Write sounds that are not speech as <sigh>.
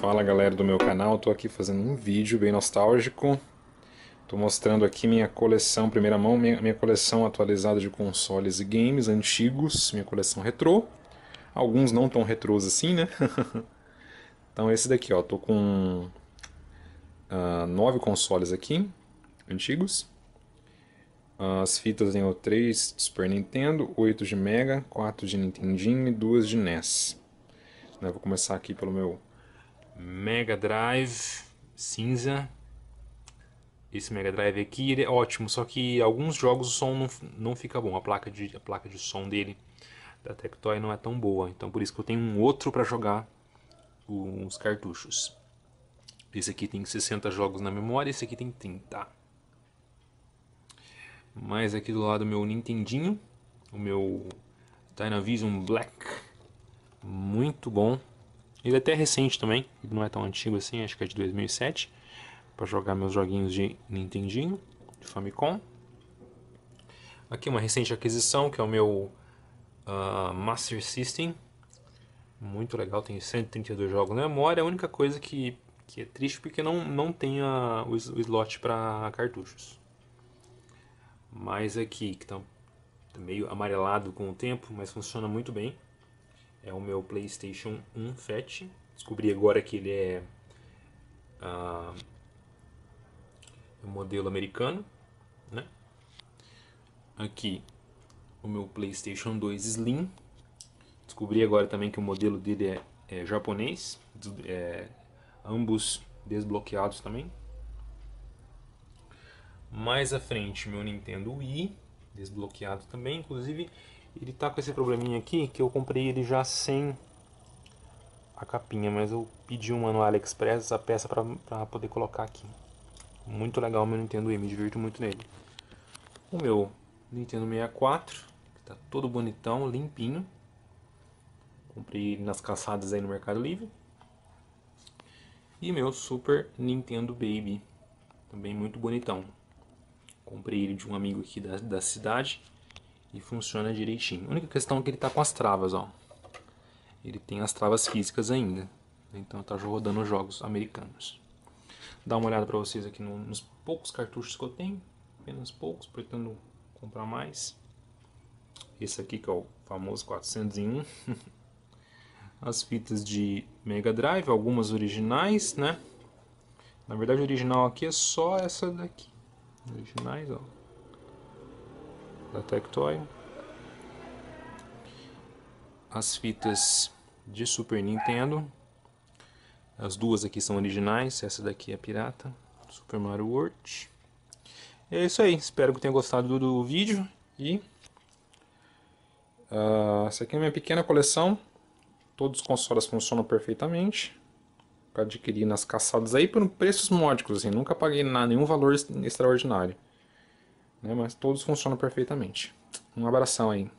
Fala galera do meu canal, estou aqui fazendo um vídeo bem nostálgico Estou mostrando aqui minha coleção, primeira mão, minha, minha, coleção atualizada de consoles e games antigos Minha coleção retrô Alguns não tão retrôs assim, né? <laughs> então esse daqui, ó, tô com uh, nove consoles aqui, antigos ah, as fitas tenho 3 de Super Nintendo, 8 de Mega, 4 de Nintendinho e 2 de NES. Né, vou começar aqui pelo meu Mega Drive cinza. Esse Mega Drive aqui ele é ótimo, só que alguns jogos o som não, não fica bom. A placa, de, a placa de som dele da Tectoy não é tão boa. Então por isso que eu tenho um outro para jogar os cartuchos. Esse aqui tem 60 jogos na memória, esse aqui tem 30. Mais aqui do lado meu Nintendinho, o meu Dynavision Black, muito bom. Ele é até recente também, ele não é tão antigo assim, acho que é de 2007, para jogar meus joguinhos de Nintendinho, de Famicom. Aqui uma recente aquisição, que é o meu uh, Master System. Muito legal, tem 132 jogos na memória. A única coisa que, que é triste porque não, não tem a, o, o slot para cartuchos. Mas aqui, que está meio amarelado com o tempo, mas funciona muito bem é o meu PlayStation 1 Fat. Descobri agora que ele é, ah, é modelo americano, né? Aqui o meu PlayStation 2 Slim. Descobri agora também que o modelo dele é, é japonês, é, ambos desbloqueados também. Mais à frente, meu Nintendo Wii, desbloqueado também. Inclusive, ele tá com esse probleminha aqui, que eu comprei ele já sem a capinha, mas eu pedi uma no AliExpress essa peça para poder colocar aqui. Muito legal o meu Nintendo Wii, me divirto muito nele. O meu Nintendo 64, que tá todo bonitão, limpinho. Comprei nas caçadas aí no Mercado Livre. E meu Super Nintendo Baby, também muito bonitão. Comprei ele de um amigo aqui da, da cidade e funciona direitinho. A única questão é que ele está com as travas, ó. Ele tem as travas físicas ainda. Né? Então tá rodando jogos americanos. Dá uma olhada para vocês aqui nos poucos cartuchos que eu tenho, apenas poucos, pretendo comprar mais. Esse aqui que é o famoso 401. <laughs> As fitas de Mega Drive, algumas originais, né? Na verdade, original aqui é só essa daqui. Originais, ó da Tectoy. As fitas de Super Nintendo. As duas aqui são originais, essa daqui é pirata. Super Mario World. é isso aí, espero que tenham gostado do, vídeo. E uh, essa aqui é a minha pequena coleção. Todos os consoles funcionam perfeitamente adquirir nas caçadas aí por preços módicos, assim, nunca paguei nenhum valor extraordinário né? mas todos funcionam perfeitamente. Um abração aí.